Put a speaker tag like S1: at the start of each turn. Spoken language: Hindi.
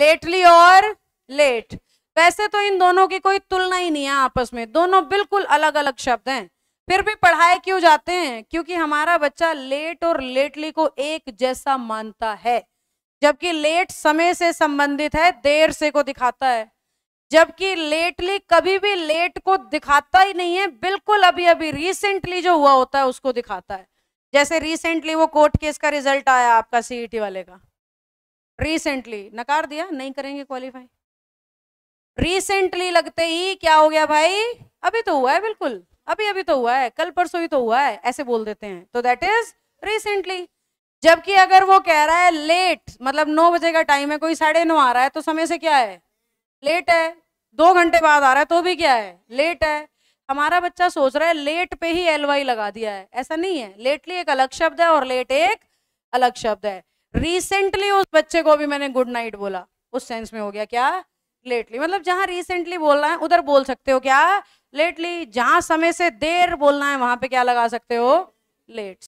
S1: लेटली और लेट वैसे तो इन दोनों की कोई तुलना ही नहीं है आपस में दोनों बिल्कुल अलग अलग शब्द हैं फिर भी पढ़ाए क्यों जाते हैं क्योंकि हमारा बच्चा लेट और लेटली को एक जैसा मानता है जबकि लेट समय से संबंधित है देर से को दिखाता है जबकि लेटली कभी भी लेट को दिखाता ही नहीं है बिल्कुल अभी अभी रिसेंटली जो हुआ होता है उसको दिखाता है जैसे रिसेंटली वो कोर्ट केस का रिजल्ट आया आपका सीई e वाले का रिसेंटली नकार दिया नहीं करेंगे क्वालिफाई रिसेंटली लगते ही क्या हो गया भाई अभी तो हुआ है बिल्कुल अभी अभी तो हुआ है कल परसों ही तो हुआ है ऐसे बोल देते हैं तो दैट इज रिसेंटली जबकि अगर वो कह रहा है लेट मतलब नौ बजे का टाइम है कोई साढ़े नौ आ रहा है तो समय से क्या है लेट है दो घंटे बाद आ रहा है तो भी क्या है लेट है हमारा बच्चा सोच रहा है लेट पे ही एल लगा दिया है ऐसा नहीं है लेटली एक अलग शब्द है और लेट एक अलग शब्द है रिसेंटली उस बच्चे को भी मैंने गुड नाइट बोला उस सेंस में हो गया क्या लेटली मतलब जहां रिसेंटली बोलना है उधर बोल सकते हो क्या लेटली जहां समय से देर बोलना है वहां पे क्या लगा सकते हो लेट